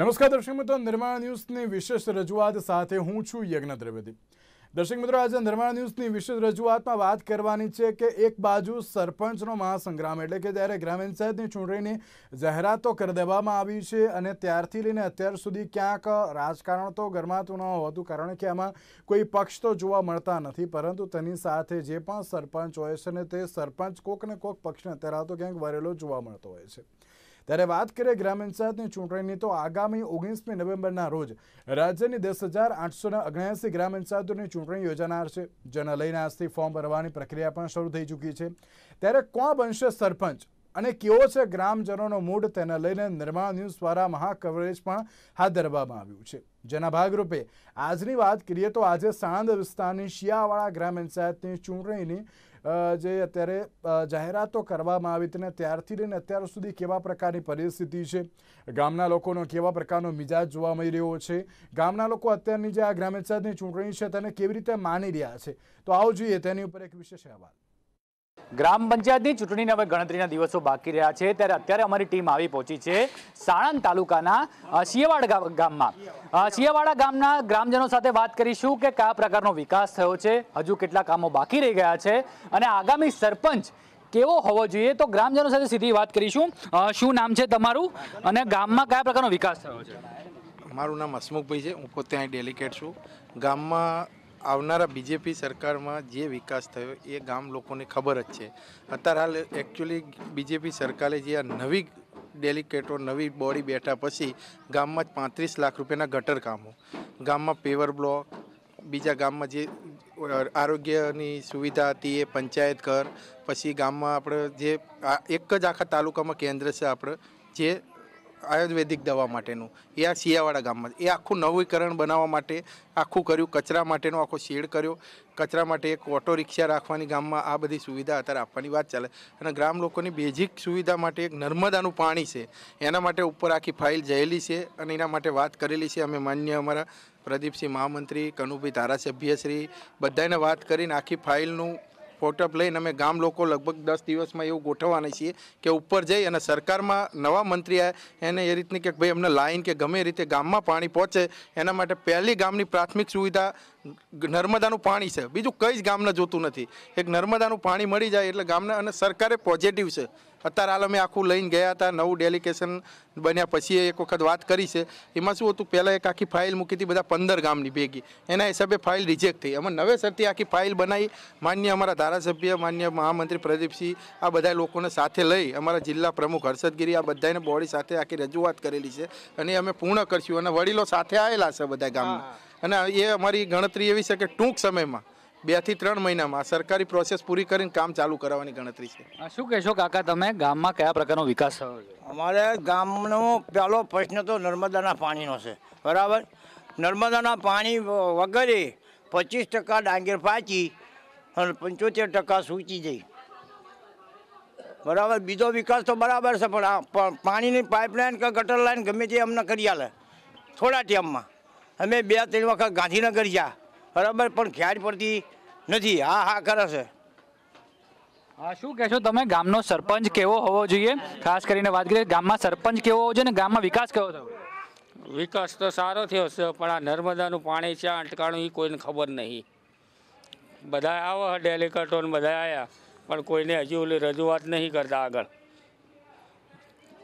નમસ્કાર દર્શક મિત્રો નિર્માણ ન્યૂઝની વિશેષ રજૂઆત સાથે હું છું યજ્ઞ ત્રિવેદી દર્શક મિત્રો આજે નિર્માણ ન્યૂઝની વિશેષ રજૂઆતમાં વાત કરવાની છે કે એક બાજુ સરપંચનો મહાસંગ્રામ એટલે કે જ્યારે ગ્રામ પંચાયતની ચૂંટણીની જાહેરાતો કરી દેવામાં આવી છે અને ત્યારથી લઈને અત્યાર સુધી ક્યાંક રાજકારણ તો ગરમાતું ન હોતું કારણ કે આમાં કોઈ પક્ષ તો જોવા મળતા નથી પરંતુ તેની સાથે જે પણ સરપંચ હોય છે ને તે સરપંચ કોક ને કોક પક્ષને અત્યારે તો ક્યાંક વરેલો જોવા મળતો હોય છે ત્યારે વાત કરીએ ગ્રામ પંચાયતની ચૂંટણીની તો આગામી ઓગણીસમી નવેમ્બરના રોજ રાજ્યની દસ હજાર આઠસો ઓગણ્યાસી ગ્રામ પંચાયતોની ચૂંટણી યોજાનાર છે જેને લઈને આજથી ફોર્મ ભરવાની પ્રક્રિયા પણ શરૂ થઈ ચૂકી છે ત્યારે કોણ બનશે સરપંચ અને કેવો છે ગ્રામજનોનો મૂડ તેને લઈને નિર્માણ ન્યૂઝ દ્વારા મહાકવરેજ પણ હાથ ધરવામાં આવ્યું છે જેના ભાગરૂપે આજની વાત કરીએ તો આજે સાણંદ વિસ્તારની શિયાવાળા ગ્રામ પંચાયતની ચૂંટણીની જે અત્યારે જાહેરાતો કરવામાં આવી તેને ત્યારથી લઈને અત્યાર સુધી કેવા પ્રકારની પરિસ્થિતિ છે ગામના લોકોનો કેવા પ્રકારનો મિજાજ જોવા મળી રહ્યો છે ગામના લોકો અત્યારની જે આ ગ્રામ ચૂંટણી છે તેને કેવી રીતે માની રહ્યા છે તો આવું જોઈએ તેની ઉપર એક વિશેષ અહેવાલ ગ્રામ પંચાયતની ચૂંટણીને હવે ગણતરીના દિવસો બાકી રહ્યા છે ત્યારે અત્યારે અમારી ટીમ આવી પહોંચી છે સાણંદ તાલુકાના શિયાવાડ ગામમાં શિયાવાડા ગામના ગ્રામજનો સાથે વાત કરીશું કે કયા પ્રકારનો વિકાસ થયો છે હજુ કેટલા કામો બાકી રહી ગયા છે અને આગામી સરપંચ કેવો હોવો જોઈએ તો ગ્રામજનો સાથે સીધી વાત કરીશું શું નામ છે તમારું અને ગામમાં કયા પ્રકારનો વિકાસ થયો છે મારું નામ હસમુખભાઈ છે હું પોતે અહીં ડેલિકેટ છું ગામમાં આવનારા બીજેપી સરકારમાં જે વિકાસ થયો એ ગામ લોકોને ખબર જ છે અત્યારે હાલ એકચ્યુઅલી બીજેપી સરકારે જે આ નવી ડેલિકેટો નવી બોડી બેઠા પછી ગામમાં જ પાંત્રીસ લાખ રૂપિયાના ગટર કામો ગામમાં પેવર બ્લોક બીજા ગામમાં જે આરોગ્યની સુવિધા હતી એ પંચાયત ઘર પછી ગામમાં આપણે જે એક જ આખા તાલુકામાં કેન્દ્ર છે આપણે જે આયુર્વેદિક દવા માટેનું એ આ સિયાવાડા ગામમાં એ આખું નવીકરણ બનાવવા માટે આખું કર્યું કચરા માટેનો આખો શેડ કર્યો કચરા માટે એક ઓટો રિક્ષા રાખવાની ગામમાં આ બધી સુવિધા અત્યારે આપવાની વાત ચાલે અને ગ્રામ લોકોની બેઝિક સુવિધા માટે એક નર્મદાનું પાણી છે એના માટે ઉપર આખી ફાઇલ જયેલી છે અને એના માટે વાત કરેલી છે અમે માન્ય અમારા પ્રદીપસિંહ મહામંત્રી કનુભાઈ ધારાસભ્યશ્રી બધાને વાત કરીને આખી ફાઇલનું વોટ્સઅપ લઈને અમે ગામ લોકો લગભગ દસ દિવસમાં એવું ગોઠવવાના છીએ કે ઉપર જઈ અને સરકારમાં નવા મંત્રી આવે એને એ રીતની કે ભાઈ અમને લાઈન કે ગમે રીતે ગામમાં પાણી પહોંચે એના માટે પહેલી ગામની પ્રાથમિક સુવિધા નર્મદાનું પાણી છે બીજું કંઈ જ ગામને જોતું નથી એક નર્મદાનું પાણી મળી જાય એટલે ગામને અને સરકારે પોઝિટિવ છે અત્યારે હાલ અમે આખું લઈને ગયા હતા નવું ડેલિકેશન બન્યા પછી એક વખત વાત કરી છે એમાં શું હતું પહેલાં એક આખી ફાઇલ મૂકી હતી બધા પંદર ગામની ભેગી એના હિસાબે ફાઇલ રિજેક્ટ થઈ અમે નવેસરથી આખી ફાઇલ બનાવી માન્ય અમારા ધારાસભ્ય માન્ય મહામંત્રી પ્રદીપસિંહ આ બધા લોકોને સાથે લઈ અમારા જિલ્લા પ્રમુખ હર્ષદગીરી આ બધાને બોડી સાથે આખી રજૂઆત કરેલી છે અને અમે પૂર્ણ કરશું અને વડીલો સાથે આવેલા છે બધા ગામમાં અને એ અમારી ગણતરી એવી છે કે ટૂંક સમયમાં બે થી ત્રણ મહિનામાં સરકારી પ્રોસેસ પૂરી કરીને કામ ચાલુ કરાવવાની ગણતરી છે શું કહેશો કાકા તમે ગામમાં કયા પ્રકારનો વિકાસ થયો અમારે ગામનો પહેલો પ્રશ્ન તો નર્મદાના પાણીનો છે બરાબર નર્મદાના પાણી વગરે પચીસ ટકા ડાંગર પાચી અને પંચોતેર ટકા સૂચી જઈ બરાબર બીજો વિકાસ તો બરાબર છે પણ આ પાણીની પાઇપલાઇન કે ગટર લાઇન ગમે તે અમને કરી આલે થોડા ટાઈમમાં અમે બે ત્રણ વખત ગાંધીનગર ગયા બરાબર પણ ખ્યાલ પડતી નથી હા હા કરે છે શું કહેશો તમે ગામનો સરપંચ કેવો હોવો જોઈએ ખાસ કરીને વાત કરીએ ગામમાં સરપંચ કેવો હોવો જોઈએ ને ગામમાં વિકાસ કેવો થયો વિકાસ તો સારો થયો છે પણ આ નર્મદાનું પાણી છે અટકાણું એ કોઈને ખબર નહીં બધા આવો ડેલિકટો બધા આવ્યા પણ કોઈને હજી ઓલી રજૂઆત નહીં કરતા આગળ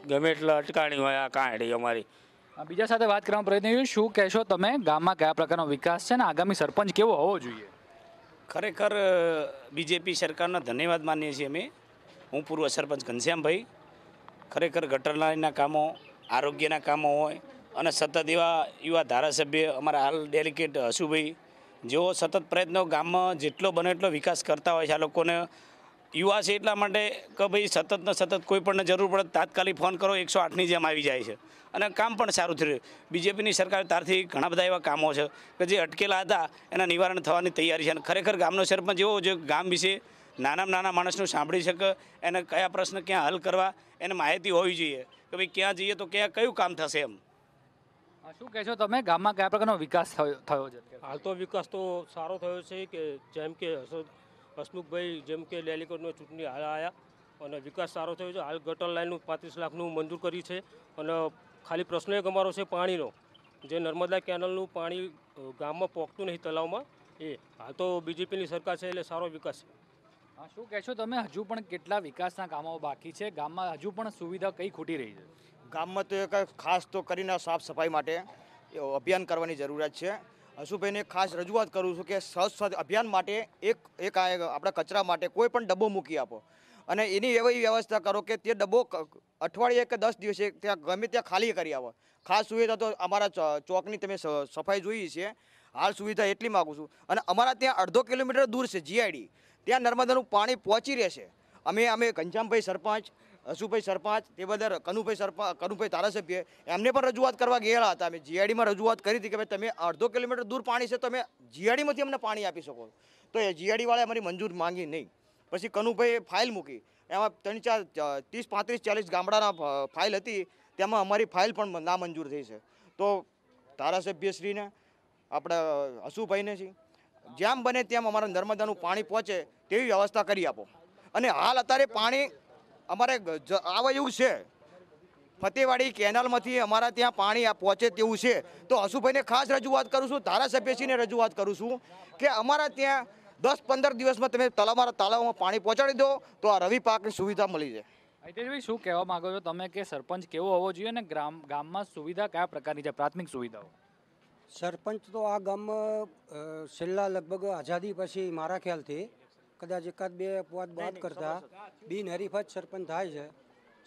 ગમે એટલે અટકાણી હોય આ કાંઈ અમારી બીજા સાથે વાત કરવાનો પ્રયત્ન કર્યો શું કહેશો તમે ગામમાં કયા પ્રકારનો વિકાસ છે અને આગામી સરપંચ કેવો હોવો જોઈએ ખરેખર બીજેપી સરકારના ધન્યવાદ માનીએ છીએ અમે હું પૂર્વ સરપંચ ઘનશ્યામભાઈ ખરેખર ગટર લાઈનના કામો આરોગ્યના કામો હોય અને સતત એવા યુવા ધારાસભ્ય અમારા હાલ ડેલિકેટ હસુભાઈ જેઓ સતત પ્રયત્નો ગામમાં જેટલો બને એટલો વિકાસ કરતા હોય છે આ લોકોને યુવા છે એટલા માટે કે ભાઈ સતત ને સતત કોઈ પણને જરૂર પડે તાત્કાલિક ફોન કરો એકસો આઠની જેમ આવી જાય છે અને કામ પણ સારું થઈ રહ્યું બીજેપીની સરકાર તારથી ઘણા બધા એવા કામો છે કે જે અટકેલા હતા એના નિવારણ થવાની તૈયારી છે અને ખરેખર ગામનો સરપંચ એવો જે ગામ વિશે નાનામાં નાના માણસનું સાંભળી શકે એને કયા પ્રશ્ન ક્યાં હલ કરવા એને માહિતી હોવી જોઈએ કે ભાઈ ક્યાં જઈએ તો ક્યાં કયું કામ થશે એમ શું કહેશો તમે ગામમાં કયા પ્રકારનો વિકાસ થયો થયો છે હાલ તો વિકાસ તો સારો થયો છે કે જેમ કે હસમુખભાઈ જેમ કે લેલીકોટનો ચૂંટણી હાલ આવ્યા અને વિકાસ સારો થયો છે હાલ ગટર લાઇનનું પાંત્રીસ લાખનું મંજૂર કરી છે અને ખાલી પ્રશ્ન એક અમારો છે પાણીનો જે નર્મદા કેનલનું પાણી ગામમાં પહોંચતું નહીં તલાવમાં એ હા તો બીજેપીની સરકાર છે એટલે સારો વિકાસ છે હા શું કહેશો તમે હજુ પણ કેટલા વિકાસના કામો બાકી છે ગામમાં હજુ પણ સુવિધા કઈ ખૂટી રહી છે ગામમાં તો એક ખાસ તો કરીને સાફ સફાઈ માટે અભિયાન કરવાની જરૂરિયાત છે હસુભાઈને ખાસ રજૂઆત કરું છું કે સહજ અભિયાન માટે એક એક આપણા કચરા માટે કોઈ પણ ડબ્બો મૂકી આપો અને એની એવી વ્યવસ્થા કરો કે તે ડબ્બો અઠવાડિયે કે દસ દિવસે ત્યાં ગમે ત્યાં ખાલી કરી આવો ખાસ સુવિધા તો અમારા ચોકની તમે સફાઈ જોઈ છે હાલ સુવિધા એટલી માગું છું અને અમારા ત્યાં અડધો કિલોમીટર દૂર છે જીઆઈડી ત્યાં નર્મદાનું પાણી પહોંચી રહેશે અમે અમે ઘનશ્યામભાઈ સરપંચ હસુભાઈ સરપંચ તે બધા કનુભાઈ સરપંચ કનુભાઈ ધારાસભ્ય એમને પણ રજૂઆત કરવા ગયેલા હતા અમે જીઆઈડીમાં રજૂઆત કરી હતી કે ભાઈ તમે અડધો કિલોમીટર દૂર પાણી છે તમે જીઆઈડીમાંથી અમને પાણી આપી શકો તો એ જીઆઈડીવાળાએ અમારી મંજૂર માંગી નહીં પછી કનુભાઈએ ફાઇલ મૂકી એમાં ત્રણ ચાર ત્રીસ પાંત્રીસ ચાલીસ ગામડાના ફાઇલ હતી તેમાં અમારી ફાઇલ પણ નામંજૂર થઈ છે તો ધારાસભ્યશ્રીને આપણા હસુભાઈને છે જેમ બને તેમ અમારા નર્મદાનું પાણી પહોંચે તેવી વ્યવસ્થા કરી આપો અને હાલ અત્યારે પાણી અમારે આવા એવું છે ફતેવાડી કેનાલમાંથી અમારા ત્યાં પાણી પહોંચે તેવું છે તો હસુભાઈને ખાસ રજૂઆત કરું છું ધારાસભ્યશ્રીને રજૂઆત કરું છું કે અમારા ત્યાં દસ પંદર દિવસમાં તમે તલામારા તાલાવમાં પાણી પહોંચાડી દો તો આ રવિ પાકની સુવિધા મળી જાય હિતેશભાઈ શું કહેવા માગો છો તમે કે સરપંચ કેવો હોવો જોઈએ અને ગ્રામ ગામમાં સુવિધા કયા પ્રકારની છે પ્રાથમિક સુવિધાઓ સરપંચ તો આ ગામમાં છેલ્લા લગભગ આઝાદી પછી મારા ખ્યાલથી કદાચ એકાદ બે અપવાદ બાદ કરતા બિનહરીફત સરપંચ થાય છે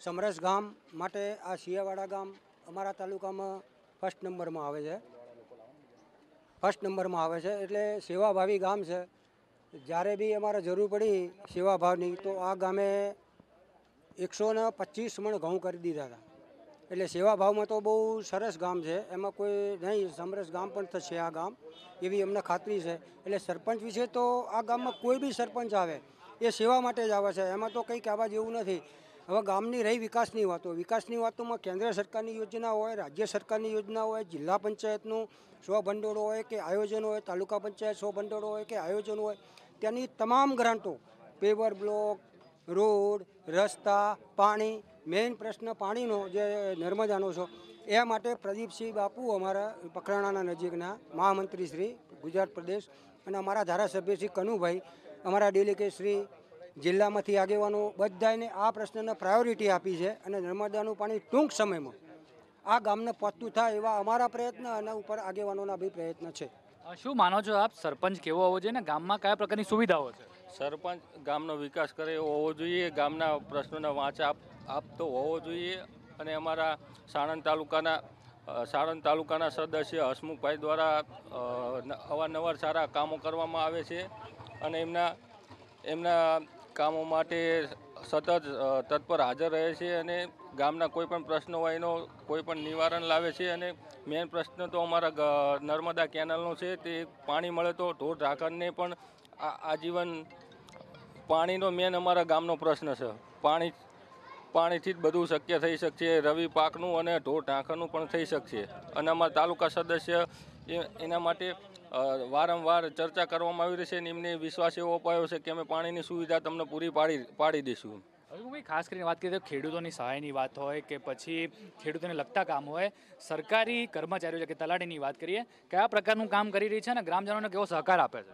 સમરસ ગામ માટે આ શિયાવાડા ગામ અમારા તાલુકામાં ફર્સ્ટ નંબરમાં આવે છે ફર્સ્ટ નંબરમાં આવે છે એટલે સેવાભાવી ગામ છે જ્યારે બી અમારે જરૂર પડી સેવાભાવની તો આ ગામે એકસો ને પચીસ મણ ઘઉં કરી દીધા હતા એટલે સેવા ભાવમાં તો બહુ સરસ ગામ છે એમાં કોઈ નહીં સમરસ ગામ પણ થશે આ ગામ એવી અમને ખાતરી છે એટલે સરપંચ વિશે તો આ ગામમાં કોઈ બી સરપંચ આવે એ સેવા માટે જ આવે છે એમાં તો કંઈ કહેવા જેવું નથી હવે ગામની રહી વિકાસની વાતો વિકાસની વાતોમાં કેન્દ્ર સરકારની યોજના હોય રાજ્ય સરકારની યોજના હોય જિલ્લા પંચાયતનું સ્વભંડોળ હોય કે આયોજન હોય તાલુકા પંચાયત સ્વભંડોળ હોય કે આયોજન હોય ત્યાંની તમામ ગ્રાન્ટો પેવર બ્લોક રોડ રસ્તા પાણી મેઇન પ્રશ્ન પાણીનો જે નર્મદાનો છો એ માટે પ્રદીપસિંહ બાપુ અમારા પખરાણાના નજીકના મહામંત્રી શ્રી ગુજરાત પ્રદેશ અને અમારા ધારાસભ્ય શ્રી કનુભાઈ અમારા ડેલિકેટ શ્રી જિલ્લામાંથી આગેવાનો બધાને આ પ્રશ્નને પ્રાયોરિટી આપી છે અને નર્મદાનું પાણી ટૂંક સમયમાં આ ગામને પહોંચતું થાય એવા અમારા પ્રયત્ન અને ઉપર આગેવાનોના બી પ્રયત્ન છે શું માનો છો આપ સરપંચ કેવો હોવો જોઈએ ને ગામમાં કયા પ્રકારની સુવિધાઓ છે સરપંચ ગામનો વિકાસ કરે એવો હોવો જોઈએ ગામના પ્રશ્નોને વાંચા આપતો હોવો જોઈએ અને અમારા સાણંદ તાલુકાના સાણંદ તાલુકાના સદસ્ય હસમુખભાઈ દ્વારા અવારનવાર સારા કામો કરવામાં આવે છે અને એમના એમના કામો માટે સતત તત્પર હાજર રહે છે અને ગામના કોઈ પણ પ્રશ્નો હોય એનો કોઈપણ નિવારણ લાવે છે અને મેઇન પ્રશ્ન તો અમારા નર્મદા કેનાલનો છે તે પાણી મળે તો ઢોર ઢાંકરને પણ આજીવન પાણીનો મેન અમારા ગામનો પ્રશ્ન છે પાણી પાણીથી જ બધું શક્ય થઈ શકશે રવિ પાકનું અને ઢોર ઢાંખરનું પણ થઈ શકશે અને અમારા તાલુકા સદસ્ય એના માટે વારંવાર ચર્ચા કરવામાં આવી રહી છે અને એમને વિશ્વાસ એવો અપાયો છે કે અમે પાણીની સુવિધા તમને પૂરી પાડી પાડી દઈશું ખાસ કરીને વાત કરીએ તો ખેડૂતોની સહાયની વાત હોય કે પછી ખેડૂતોને લગતા કામ હોય સરકારી કર્મચારીઓ છે કે તલાટીની વાત કરીએ કયા પ્રકારનું કામ કરી રહી છે અને ગ્રામજનોને કેવો સહકાર આપે છે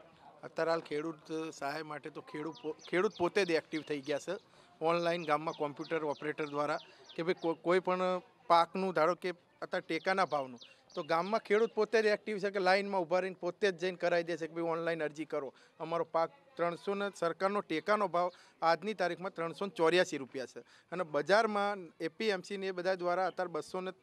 અત્યારે હાલ ખેડૂત સહાય માટે તો ખેડૂત ખેડૂત પોતે જ એક્ટિવ થઈ ગયા છે ઓનલાઈન ગામમાં કોમ્પ્યુટર ઓપરેટર દ્વારા કે ભાઈ કોઈ પણ પાકનું ધારો કે અત્યારે ટેકાના ભાવનું તો ગામમાં ખેડૂત પોતે જ એક્ટિવ છે કે લાઇનમાં ઊભા રહીને પોતે જ જઈને કરાવી દે છે કે ભાઈ ઓનલાઈન અરજી કરો અમારો પાક ત્રણસો ને સરકારનો ટેકાનો ભાવ આજની તારીખમાં ત્રણસો ને ચોર્યાસી રૂપિયા છે અને બજારમાં એપીએમસીને એ બધા દ્વારા અત્યારે બસો ને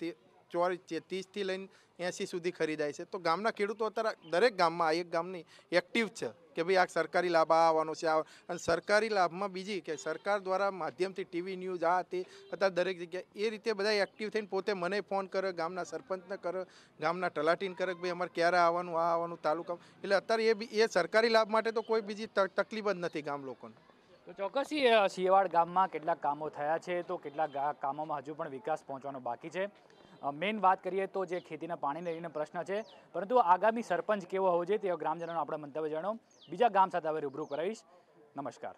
ચોર ત્રીસથી લઈને એંસી સુધી ખરીદાય છે તો ગામના ખેડૂતો અત્યારે દરેક ગામમાં આ એક ગામની એક્ટિવ છે કે ભાઈ આ સરકારી લાભ આ આવવાનો છે આ અને સરકારી લાભમાં બીજી કે સરકાર દ્વારા માધ્યમથી ટીવી ન્યૂઝ આ તે અત્યારે દરેક જગ્યાએ એ રીતે બધા એક્ટિવ થઈને પોતે મને ફોન કરે ગામના સરપંચને કરે ગામના તલાટીને કરે કે ભાઈ અમારે ક્યારે આવવાનું આ આવવાનું તાલુકા એટલે અત્યારે એ એ સરકારી લાભ માટે તો કોઈ બીજી તકલીફ જ નથી ગામ લોકોને તો ચોક્કસથી શિયાવાડ ગામમાં કેટલાક કામો થયા છે તો કેટલાક કામોમાં હજુ પણ વિકાસ પહોંચવાનો બાકી છે મેઇન વાત કરીએ તો જે ખેતીના પાણીને લઈને પ્રશ્ન છે પરંતુ આગામી સરપંચ કેવો હોવો જોઈએ તે ગ્રામજનોનો આપણે મંતવ્ય જાણો બીજા ગામ સાથે હવે રૂબરૂ કરાવીશ નમસ્કાર